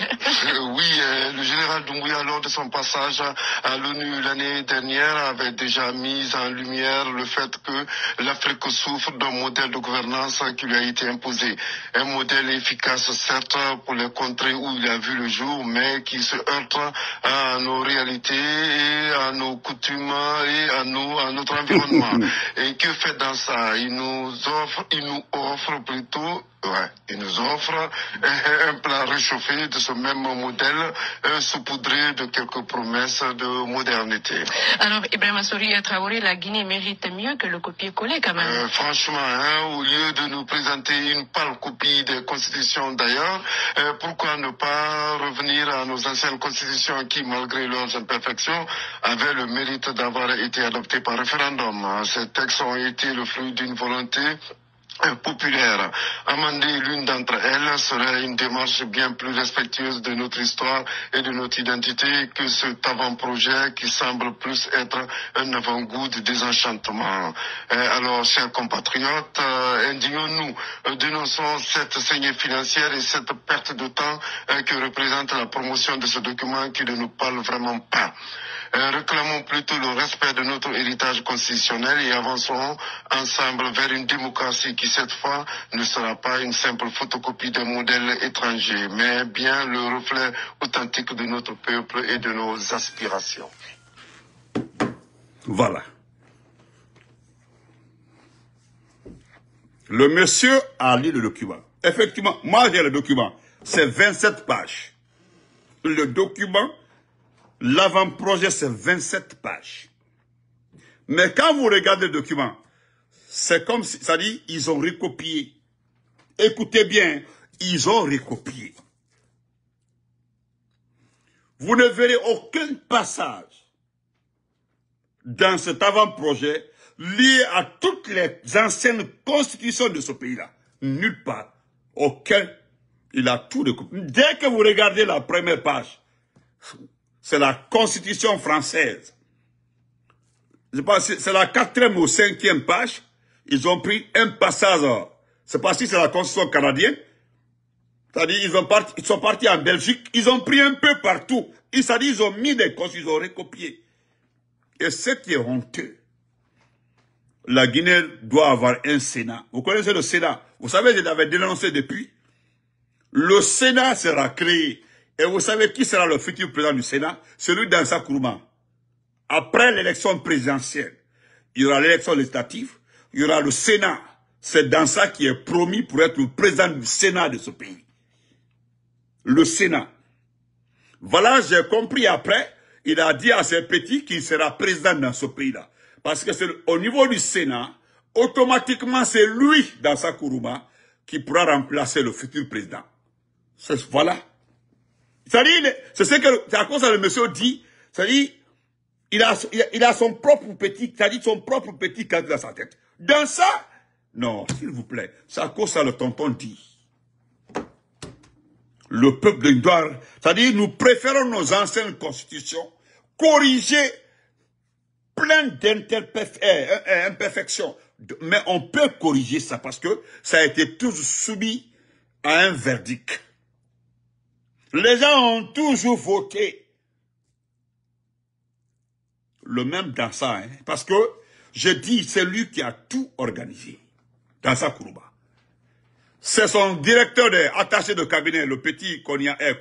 oui, le général Doumbouya, lors de son passage à l'ONU l'année dernière, avait déjà mis en lumière le fait que l'Afrique souffre d'un modèle de gouvernance qui lui a été imposé. Un modèle efficace, certes, pour les contrées où il a vu le jour, mais qui se heurte à nos réalités et à nos coutumes et à, nos, à notre environnement. *laughs* et que fait dans ça Il nous offre, il nous offre plutôt Ouais, il nous offre un, plat réchauffé de ce même modèle, saupoudré de quelques promesses de modernité. Alors, Ibrahim a Traoré, la Guinée mérite mieux que le copier-coller quand même. Euh, franchement, hein, au lieu de nous présenter une pâle copie des constitutions d'ailleurs, euh, pourquoi ne pas revenir à nos anciennes constitutions qui, malgré leurs imperfections, avaient le mérite d'avoir été adoptées par référendum. Ces textes ont été le fruit d'une volonté populaire. Amender l'une d'entre elles serait une démarche bien plus respectueuse de notre histoire et de notre identité que cet avant-projet qui semble plus être un avant-goût de désenchantement. Euh, alors, chers compatriotes, euh, indignons-nous, euh, dénonçons cette saignée financière et cette perte de temps que représente la promotion de ce document qui ne nous parle vraiment pas. Reclamons plutôt le respect de notre héritage constitutionnel et avançons ensemble vers une démocratie qui cette fois ne sera pas une simple photocopie d'un modèle étranger, mais bien le reflet authentique de notre peuple et de nos aspirations. Voilà. Le monsieur a lu le document. Effectivement, moi j'ai le document. C'est 27 pages. Le document, l'avant-projet, c'est 27 pages. Mais quand vous regardez le document, c'est comme, si, ça dit, ils ont recopié. Écoutez bien, ils ont recopié. Vous ne verrez aucun passage dans cet avant-projet lié à toutes les anciennes constitutions de ce pays-là. Nulle part. Aucun. Il a tout recopié. Dès que vous regardez la première page, c'est la constitution française. c'est la quatrième ou cinquième page ils ont pris un passage. C'est parce que c'est la constitution canadienne. C'est-à-dire, ils, ont ils sont partis en Belgique, ils ont pris un peu partout. Ils ils ont mis des constitutions, ils ont recopié. Et ce qui est honteux, la Guinée doit avoir un Sénat. Vous connaissez le Sénat. Vous savez, je l'avais dénoncé depuis. Le Sénat sera créé. Et vous savez qui sera le futur président du Sénat Celui d'Ansa Kourouma. Après l'élection présidentielle, il y aura l'élection législative, il y aura le Sénat. C'est dans ça qui est promis pour être le président du Sénat de ce pays. Le Sénat. Voilà, j'ai compris après, il a dit à ses petits qu'il sera président dans ce pays-là. Parce que c'est au niveau du Sénat, automatiquement c'est lui, dans sa couruma qui pourra remplacer le futur président. Voilà. cest à cause c'est ce que, le monsieur dit, cest à il a, il a, son propre petit, cest à son propre petit cadre dans sa tête. Dans ça, non, s'il vous plaît, c'est à cause ça le tonton dit. Le peuple doit, c'est-à-dire nous préférons nos anciennes constitutions corriger plein d'imperfections. Mais on peut corriger ça parce que ça a été toujours soumis à un verdict. Les gens ont toujours voté le même dans ça, hein, parce que je dis, c'est lui qui a tout organisé dans sa courba. C'est son directeur de, attaché de cabinet, le petit Konya, eh,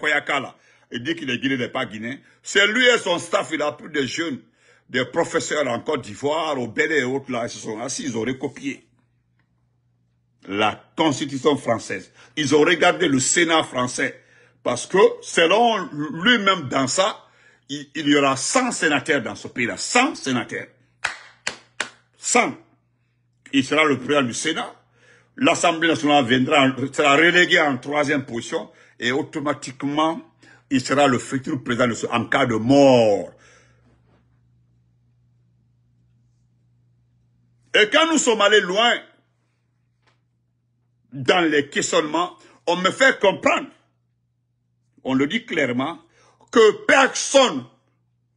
Il dit qu'il est Guinée, il n'est pas guinéen. C'est lui et son staff, il a pris des jeunes, des professeurs en Côte d'Ivoire, au Bénin et autres, là, ils se sont assis, ils ont recopié la constitution française. Ils ont regardé le Sénat français. Parce que, selon lui-même dans ça, il, y aura 100 sénateurs dans ce pays-là. 100 sénateurs sans, il sera le président du Sénat, l'Assemblée nationale viendra, sera reléguée en troisième position et automatiquement, il sera le futur président de ce, en cas de mort. Et quand nous sommes allés loin dans les questionnements, on me fait comprendre, on le dit clairement, que personne,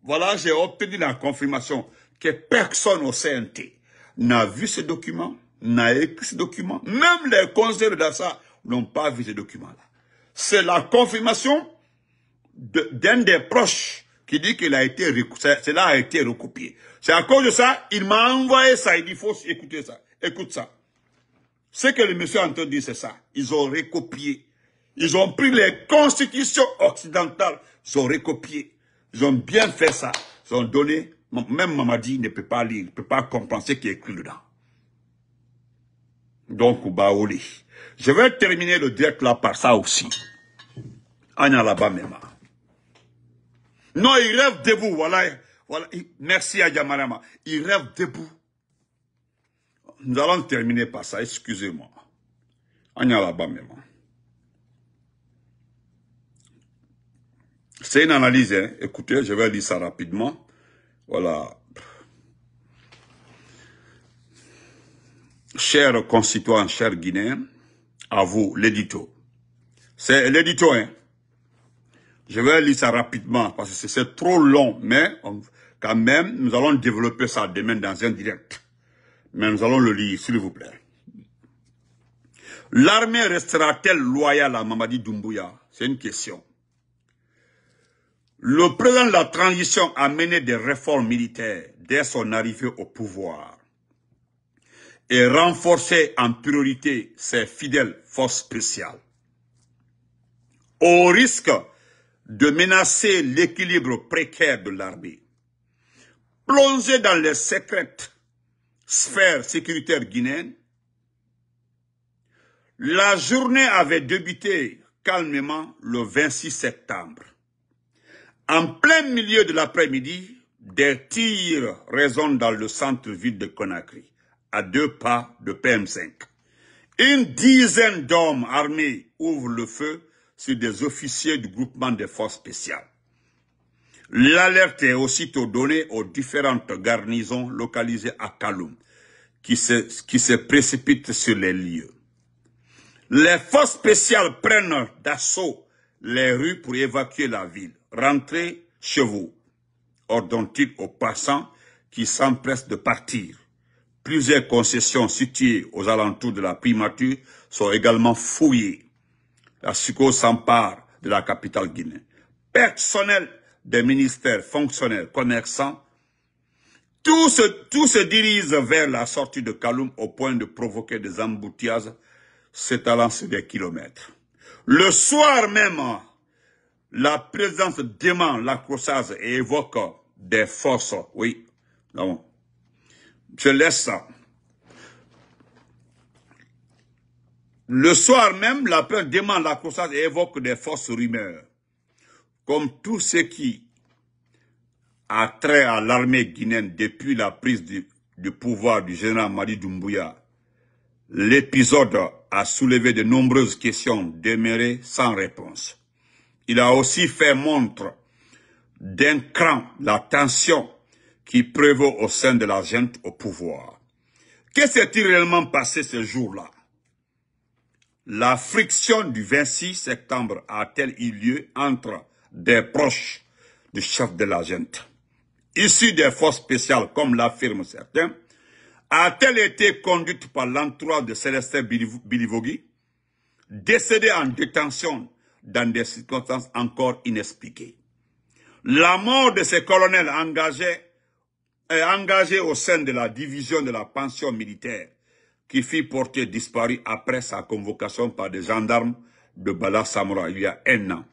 voilà, j'ai obtenu la confirmation, que personne au CNT n'a vu ce document, n'a écrit ce document. Même les conseillers de n'ont pas vu ce document-là. C'est la confirmation d'un des proches qui dit qu'il a été cela a été recopié. C'est à cause de ça, il m'a envoyé ça, il dit, faut écouter ça, écoute ça. Ce que le monsieur a entendu, c'est ça. Ils ont recopié. Ils ont pris les constitutions occidentales, ils ont recopié. Ils ont bien fait ça. Ils ont donné même Mamadi ne peut pas lire, ne peut pas comprendre ce qui est écrit dedans. Donc, Baoli. Je vais terminer le direct là par ça aussi. là-bas, maman. Non, il rêve debout. Voilà. voilà. Merci à Yamarama. Il rêve debout. Nous allons terminer par ça. Excusez-moi. là-bas, maman. C'est une analyse. Hein. Écoutez, je vais lire ça rapidement. Voilà. Chers concitoyens, chers Guinéens, à vous, l'édito. C'est l'édito, hein. Je vais lire ça rapidement parce que c'est trop long, mais quand même, nous allons développer ça demain dans un direct. Mais nous allons le lire, s'il vous plaît. L'armée restera-t-elle loyale à Mamadi Doumbouya C'est une question. Le président de la transition a mené des réformes militaires dès son arrivée au pouvoir et renforcé en priorité ses fidèles forces spéciales. Au risque de menacer l'équilibre précaire de l'armée, plongé dans les secrètes sphères sécuritaires guinéennes, la journée avait débuté calmement le 26 septembre. En plein milieu de l'après-midi, des tirs résonnent dans le centre-ville de Conakry, à deux pas de PM5. Une dizaine d'hommes armés ouvrent le feu sur des officiers du groupement des forces spéciales. L'alerte est aussitôt donnée aux différentes garnisons localisées à Kaloum, qui se, qui se précipitent sur les lieux. Les forces spéciales prennent d'assaut les rues pour évacuer la ville rentrez chez vous, ordonne aux passants qui s'empressent de partir. Plusieurs concessions situées aux alentours de la primature sont également fouillées. La SUCO s'empare de la capitale guinée. Personnel des ministères, fonctionnaires, commerçants, tout se, tout se dirige vers la sortie de Kaloum au point de provoquer des embouteillages s'étalant sur des kilomètres. Le soir même, la présence dément l'accrochage et évoque des forces. Oui, non. Je laisse ça. Le soir même, la peur dément l'accrochage et évoque des forces rumeurs. Comme tout ce qui a trait à l'armée guinéenne depuis la prise du, pouvoir du général Mali Doumbouya, l'épisode a soulevé de nombreuses questions demeurées sans réponse. Il a aussi fait montre d'un cran, la tension qui prévaut au sein de la gente au pouvoir. Que s'est-il réellement passé ce jour-là La friction du 26 septembre a-t-elle eu lieu entre des proches du chef de la gente, issus des forces spéciales, comme l'affirment certains, a-t-elle été conduite par l'entourage de Célestin Bilivogui, décédé en détention dans des circonstances encore inexpliquées. La mort de ces colonels engagés, euh, engagé au sein de la division de la pension militaire qui fit porter disparu après sa convocation par des gendarmes de Bala Samora il y a un an,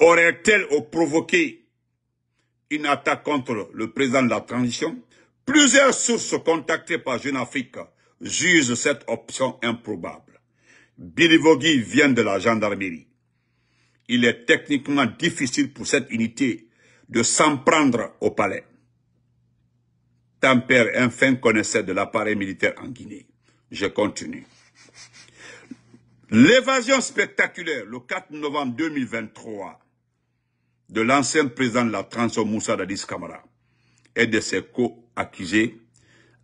aurait-elle provoqué une attaque contre le président de la transition Plusieurs sources contactées par Jeune Afrique jugent cette option improbable. Bilivogui vient de la gendarmerie il est techniquement difficile pour cette unité de s'en prendre au palais. Tempère un fin connaissait de l'appareil militaire en Guinée. Je continue. L'évasion spectaculaire, le 4 novembre 2023, de l'ancien président de la transition Moussa Dadis Kamara et de ses co-accusés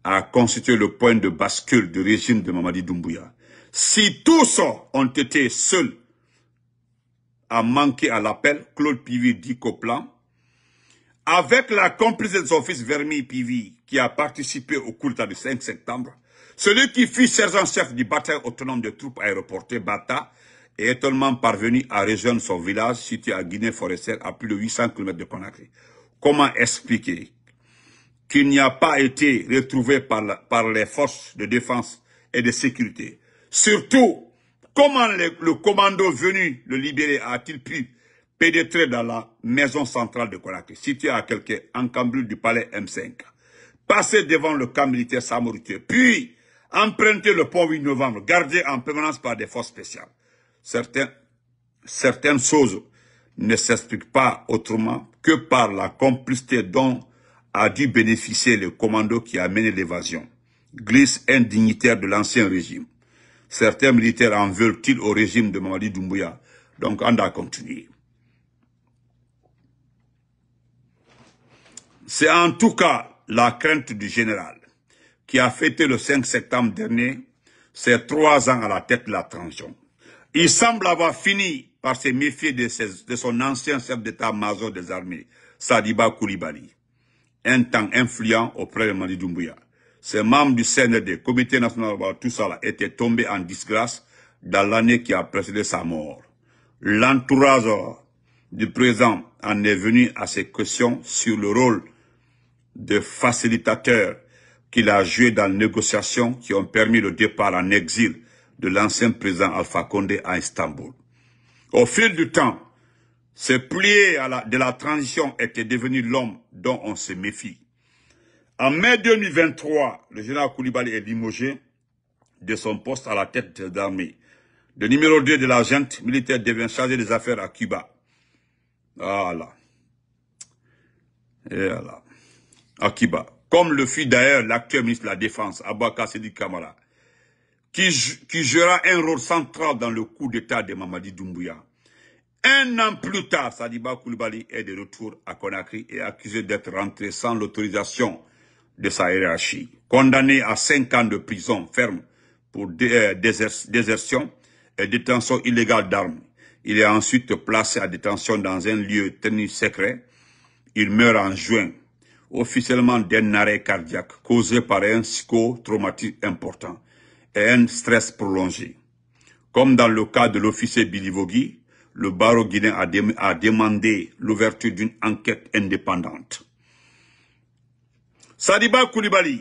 a constitué le point de bascule du régime de Mamadi Doumbouya. Si tous ont été seuls a manqué à l'appel, Claude Pivy dit qu'au avec la complice de son fils Vermi Pivy, qui a participé au culte du 5 septembre, celui qui fut sergent-chef du bataille autonome de troupes aéroportées Bata est tellement parvenu à rejoindre son village situé à Guinée forestière à plus de 800 km de Conakry. Comment expliquer qu'il n'y a pas été retrouvé par les forces de défense et de sécurité, surtout Comment le, commando venu le libérer a-t-il pu pénétrer dans la maison centrale de Conakry, située à quelques encambres du palais M5, passer devant le camp militaire Samouritier, puis emprunter le pont 8 novembre, gardé en permanence par des forces spéciales. Certains, certaines choses ne s'expliquent pas autrement que par la complicité dont a dû bénéficier le commando qui a mené l'évasion, glisse indignitaire de l'ancien régime. Certains militaires en veulent-ils au régime de Mamadi Doumbouya Donc, on a continuer. C'est en tout cas la crainte du général qui a fêté le 5 septembre dernier ses trois ans à la tête de la transition. Il semble avoir fini par se méfier de, son ancien chef d'état-major des armées, Sadiba Koulibaly, un temps influent auprès de Mali Doumbouya ces membres du CND, Comité National, tout ça a étaient tombé en disgrâce dans l'année qui a précédé sa mort. L'entourage du président en est venu à ses questions sur le rôle de facilitateur qu'il a joué dans les négociations qui ont permis le départ en exil de l'ancien président Alpha Condé à Istanbul. Au fil du temps, ce plié de la transition était devenu l'homme dont on se méfie. En mai 2023, le général Koulibaly est limogé de son poste à la tête de l'armée. Le numéro 2 de la militaire devient chargé des affaires à Cuba. Voilà. Et voilà. À Cuba. Comme le fit d'ailleurs l'actuel ministre de la Défense, Abaka Kamara, qui, qui jouera un rôle central dans le coup d'État de Mamadi Doumbouya. Un an plus tard, Sadiba Koulibaly est de retour à Conakry et accusé d'être rentré sans l'autorisation de sa hiérarchie, condamné à cinq ans de prison ferme pour euh, désertion et détention illégale d'armes. Il est ensuite placé à détention dans un lieu tenu secret. Il meurt en juin, officiellement d'un arrêt cardiaque causé par un psychotraumatisme important et un stress prolongé. Comme dans le cas de l'officier Bilivogui, le barreau guinéen a demandé l'ouverture d'une enquête indépendante. Sadiba Koulibaly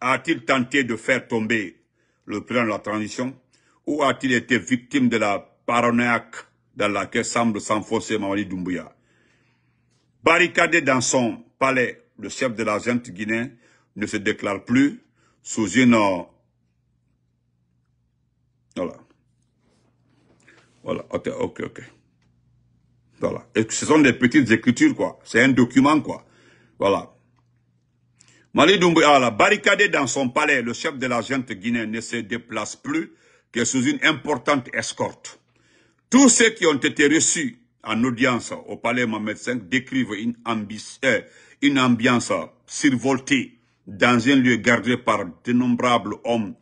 a-t-il tenté de faire tomber le plan de la transition ou a-t-il été victime de la paranoïaque dans laquelle semble s'enfoncer Mamadi Doumbouya Barricadé dans son palais, le chef de la junte guinéen ne se déclare plus sous une... Voilà. Voilà, ok, ok, ok. Voilà. ce sont des petites écritures, quoi. C'est un document, quoi. Voilà. Mali Doumbouya, barricadé dans son palais, le chef de la gente guinéenne ne se déplace plus que sous une importante escorte. Tous ceux qui ont été reçus en audience au palais Mohamed V décrivent une, euh, ambiance survoltée dans un lieu gardé par d'innombrables hommes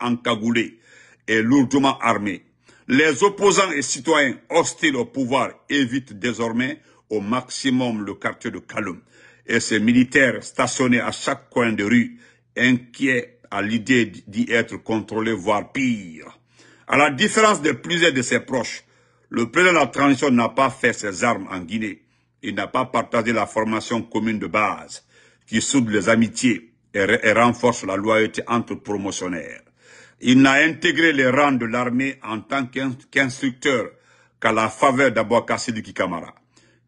encagoulés et lourdement armés. Les opposants et citoyens hostiles au pouvoir évitent désormais au maximum le quartier de Kaloum et ses militaires stationnés à chaque coin de rue, inquiets à l'idée d'y être contrôlés, voire pire. À la différence de plusieurs de ses proches, le président de la transition n'a pas fait ses armes en Guinée. Il n'a pas partagé la formation commune de base qui soude les amitiés et, renforce la loyauté entre promotionnaires. Il n'a intégré les rangs de l'armée en tant qu'instructeur qu'à la faveur du Kikamara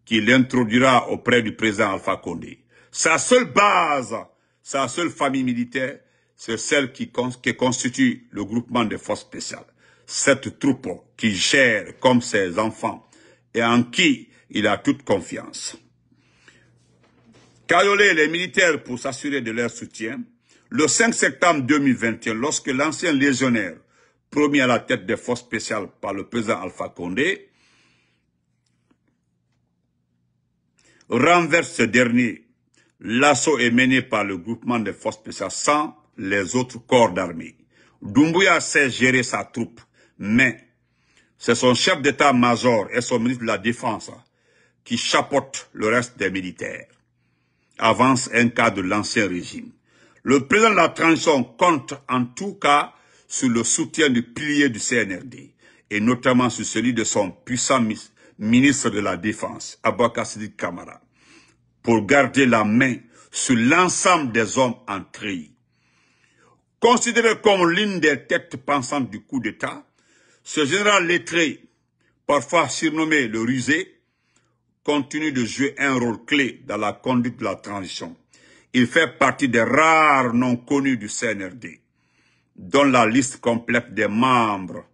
qui l'introduira auprès du président Alpha Condé. Sa seule base, sa seule famille militaire, c'est celle qui, constitue le groupement des forces spéciales. Cette troupe qui gère comme ses enfants et en qui il a toute confiance. Cayoler les militaires pour s'assurer de leur soutien, le 5 septembre 2021, lorsque l'ancien légionnaire, promis à la tête des forces spéciales par le président Alpha Condé, renverse ce dernier. L'assaut est mené par le groupement des forces spéciales sans les autres corps d'armée. Doumbouya sait gérer sa troupe, mais c'est son chef d'état-major et son ministre de la Défense qui chapeautent le reste des militaires. Avance un cas de l'ancien régime. Le président de la transition compte en tout cas sur le soutien du pilier du CNRD et notamment sur celui de son puissant ministre ministre de la Défense, Abaka Kamara, pour garder la main sur l'ensemble des hommes en Considéré comme l'une des têtes pensantes du coup d'État, ce général lettré, parfois surnommé le rusé, continue de jouer un rôle clé dans la conduite de la transition. Il fait partie des rares noms connus du CNRD, dont la liste complète des membres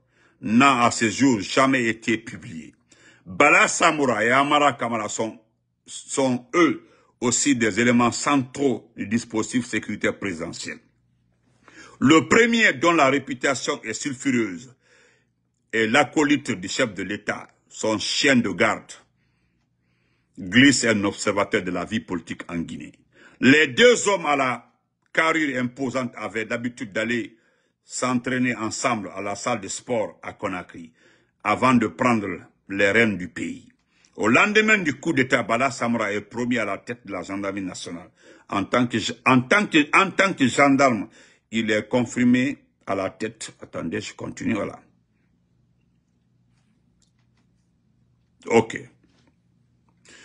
n'a à ce jour jamais été publiée. Bala Samoura et Amara Kamala sont, eux aussi des éléments centraux du dispositif sécuritaire présidentiel. Le premier dont la réputation est sulfureuse est l'acolyte du chef de l'État, son chien de garde, glisse un observateur de la vie politique en Guinée. Les deux hommes à la carrure imposante avaient l'habitude d'aller s'entraîner ensemble à la salle de sport à Conakry avant de prendre les rênes du pays. Au lendemain du coup d'État, Bala Samra est promis à la tête de la gendarmerie nationale. En tant que, en tant que, en tant que gendarme, il est confirmé à la tête. Attendez, je continue, voilà. Ok.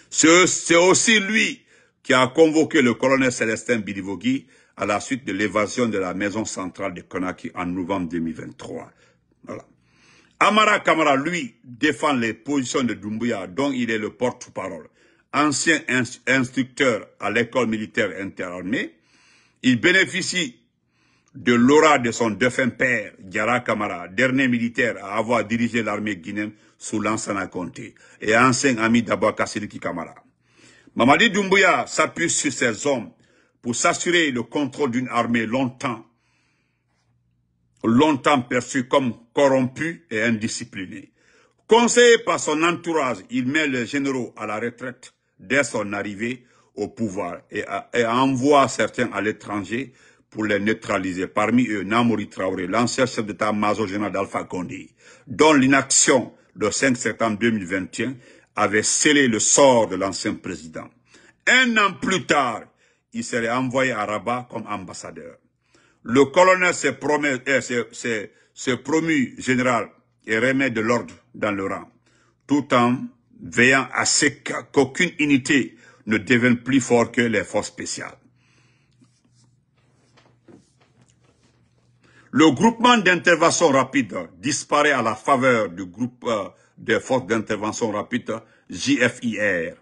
C'est aussi lui qui a convoqué le colonel Célestin Bidivogui à la suite de l'évasion de la maison centrale de Conakry en novembre 2023. Voilà. Amara Kamara, lui, défend les positions de Doumbouya, dont il est le porte-parole. Ancien instructeur à l'école militaire interarmée, il bénéficie de l'aura de son défunt père, Diara Kamara, dernier militaire à avoir dirigé l'armée guinéenne sous l'ancien Conté, et ancien ami d'Abba Siliki Kamara. Mamadi Doumbouya s'appuie sur ses hommes pour s'assurer le contrôle d'une armée longtemps longtemps perçu comme corrompu et indiscipliné. Conseillé par son entourage, il met les généraux à la retraite dès son arrivée au pouvoir et, envoie certains à l'étranger pour les neutraliser. Parmi eux, Namori Traoré, l'ancien chef d'état-major général d'Alpha Condé, dont l'inaction le 5 septembre 2021 avait scellé le sort de l'ancien président. Un an plus tard, il serait envoyé à Rabat comme ambassadeur. Le colonel s'est promu, eh, général et remet de l'ordre dans le rang, tout en veillant à ce qu'aucune unité ne devienne plus forte que les forces spéciales. Le groupement d'intervention rapide disparaît à la faveur du groupe euh, des forces d'intervention rapide JFIR.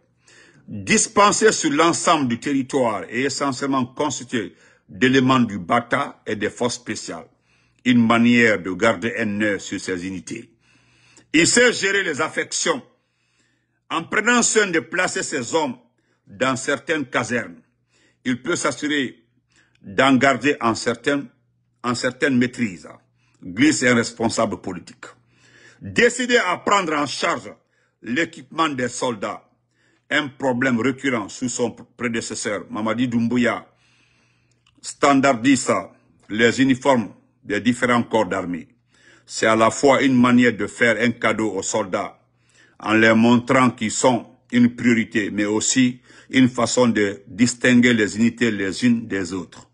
Dispensé sur l'ensemble du territoire et essentiellement constitué d'éléments du BATA et des forces spéciales. Une manière de garder un œil sur ses unités. Il sait gérer les affections en prenant soin de placer ses hommes dans certaines casernes. Il peut s'assurer d'en garder en certaines, en certaines maîtrises, glisse un responsable politique. Décider à prendre en charge l'équipement des soldats, un problème récurrent sous son prédécesseur, Mamadi Doumbouya, standardise les uniformes des différents corps d'armée. C'est à la fois une manière de faire un cadeau aux soldats en leur montrant qu'ils sont une priorité, mais aussi une façon de distinguer les unités les unes des autres.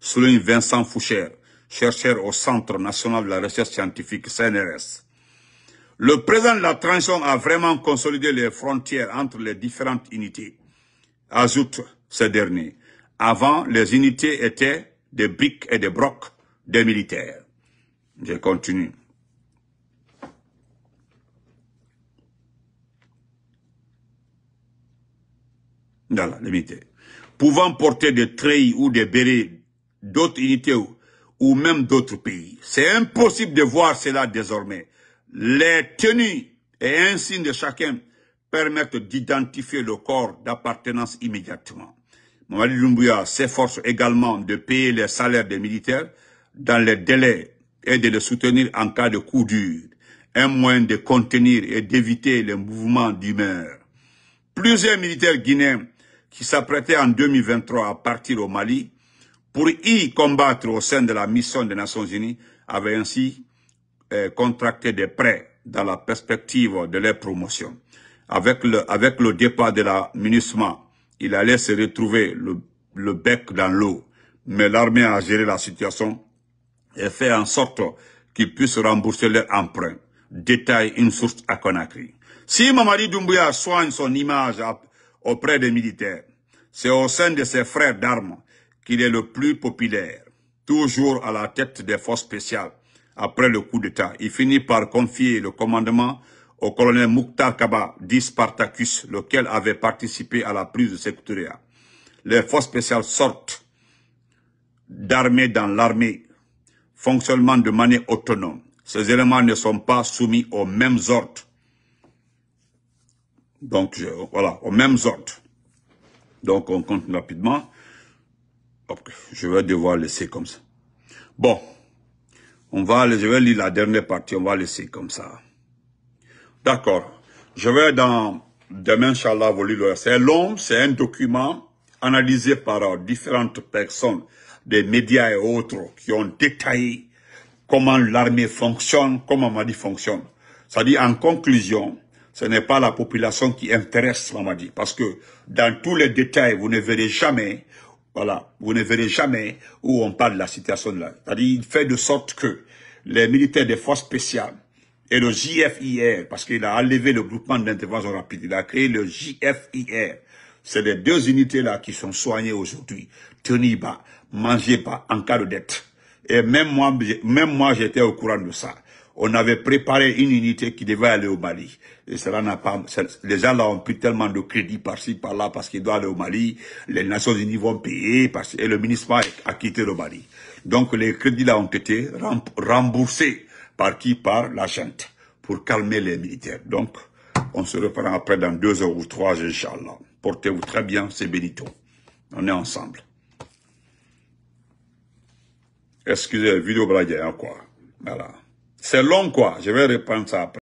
Selon Vincent Foucher, chercheur au Centre national de la recherche scientifique CNRS. Le président de la transition a vraiment consolidé les frontières entre les différentes unités, ajoute ce dernier. Avant, les unités étaient des briques et des brocs des militaires. Je continue. Voilà, les Pouvant porter des treilles ou des bérets d'autres unités ou, même d'autres pays. C'est impossible de voir cela désormais. Les tenues et insignes de chacun permettent d'identifier le corps d'appartenance immédiatement. Mali Doumbouya s'efforce également de payer les salaires des militaires dans les délais et de les soutenir en cas de coup dur, un moyen de contenir et d'éviter les mouvements d'humeur. Plusieurs militaires guinéens qui s'apprêtaient en 2023 à partir au Mali pour y combattre au sein de la mission des Nations Unies avaient ainsi euh, contracté des prêts dans la perspective de leur promotion. Avec le, avec le départ de la MINUSMA il allait se retrouver le, bec dans l'eau. Mais l'armée a géré la situation et fait en sorte qu'ils puissent rembourser leur emprunt. Détail, une source à Conakry. Si Mamadi Doumbouya soigne son image auprès des militaires, c'est au sein de ses frères d'armes qu'il est le plus populaire, toujours à la tête des forces spéciales. Après le coup d'État, il finit par confier le commandement au colonel Mouktar Kaba, dit Spartacus, lequel avait participé à la prise de Secutoria, Les forces spéciales sortent d'armée dans l'armée, fonctionnement de manière autonome. Ces éléments ne sont pas soumis aux mêmes ordres. Donc, voilà, aux mêmes ordres. Donc, on continue rapidement. je vais devoir laisser comme ça. Bon, on va, je vais lire la dernière partie, on va laisser comme ça. D'accord. Je vais dans Demain, Inch'Allah, vous C'est long, c'est un document analysé par différentes personnes, des médias et autres, qui ont détaillé comment l'armée fonctionne, comment Mamadi fonctionne. C'est-à-dire, en conclusion, ce n'est pas la population qui intéresse Mamadi, parce que dans tous les détails, vous ne verrez jamais, voilà, vous ne verrez jamais où on parle de la situation là. C'est-à-dire, il fait de sorte que les militaires des forces spéciales et le JFIR, parce qu'il a enlevé le groupement d'intervention rapide, il a créé le JFIR. C'est les deux unités-là qui sont soignées aujourd'hui. Tenez bas mangez pas en cas de dette. Et même moi, même moi j'étais au courant de ça. On avait préparé une unité qui devait aller au Mali. Et cela n'a pas, les gens là ont pris tellement de crédits par-ci, par-là, parce qu'ils doivent aller au Mali. Les Nations Unies vont payer, parce, et le ministre a quitté le Mali. Donc les crédits là ont été remboursés par qui Par la gente, pour calmer les militaires. Donc, on se reprend après dans deux heures ou trois, Inch'Allah. Portez-vous très bien, c'est Benito. On est ensemble. Excusez, vidéo blague, hein, quoi. Voilà. C'est long, quoi. Je vais reprendre ça après.